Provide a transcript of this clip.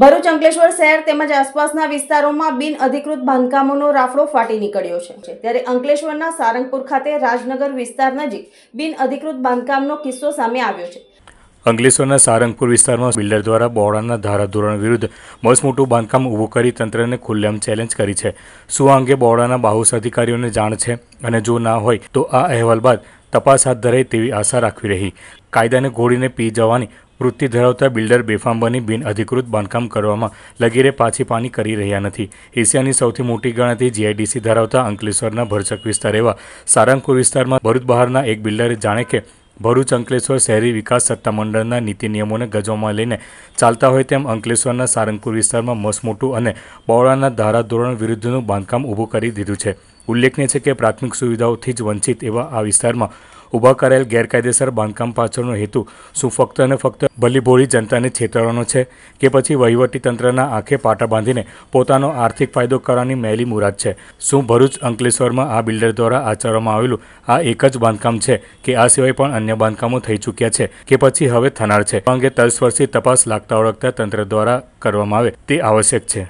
ભરૂચ અંકલેશ્વર શહેર તેમજ આસપાસના વિસ્તારોમાં બિન અધિકૃત બાંધકામોનો રાફડો ફાટી નીકળ્યો છે ત્યારે અંકલેશ્વરના સારંગપુર ખાતે રાજનગર વિસ્તાર નજીક બિન અધિકૃત બાંધકામનો કિસ્સો સામે આવ્યો છે અંકલેશ્વરના સારંગપુર વિસ્તારમાં બિલ્ડર દ્વારા બહોળાના ધારાધોરણ વિરુદ્ધ મસમોટું બાંધકામ ઊભું કરી તંત્રને ખુલ્લેમ ચેલેન્જ કરી છે શું અંગે બહોળાના બાહુસ અધિકારીઓને જાણ છે અને જો ના હોય તો આ અહેવાલ બાદ તપાસ હાથ ધરે તેવી આશા રાખવી રહી કાયદાને ઘોડીને પી જવાની વૃત્તિ ધરાવતા બિલ્ડર બેફામ બની બિનઅધિકૃત બાંધકામ કરવામાં લગીરે પાછી પાની કરી રહ્યા નથી એશિયાની સૌથી મોટી ગણાતી જીઆઈડીસી ધરાવતા અંકલેશ્વરના ભરચક વિસ્તાર એવા સારંગપુર વિસ્તારમાં ભરૂચ બહારના એક બિલ્ડરે જાણે કે ભરૂચ અંકલેશ્વર શહેરી વિકાસ સત્તામંડળના નીતિ નિયમોને ગજવામાં લઈને ચાલતા હોય તેમ અંકલેશ્વરના સારંગપુર વિસ્તારમાં મસમોટું અને બહોળાના ધારાધોરણ વિરુદ્ધનું બાંધકામ ઊભું કરી દીધું છે ઉલ્લેખનીય છે કે પ્રાથમિક સુવિધાઓથી જ વંચિત એવા આ વિસ્તારમાં ઊભા કરાયેલ ગેરકાયદેસર બાંધકામ પાછળનો હેતુ શું ફક્ત અને ફક્ત બલીભોળી જનતાને છેતરવાનો છે કે પછી વહીવટી તંત્રના આંખે પાટા બાંધીને પોતાનો આર્થિક ફાયદો કરવાની મેલી મુરાદ છે શું ભરૂચ અંકલેશ્વરમાં આ બિલ્ડર દ્વારા આચરવામાં આવેલું આ એક જ બાંધકામ છે કે આ સિવાય પણ અન્ય બાંધકામો થઈ ચૂક્યા છે કે પછી હવે થનાર છે અંગે તલસ્પર્શી તપાસ લાગતા ઓળખતા તંત્ર દ્વારા કરવામાં આવે તે આવશ્યક છે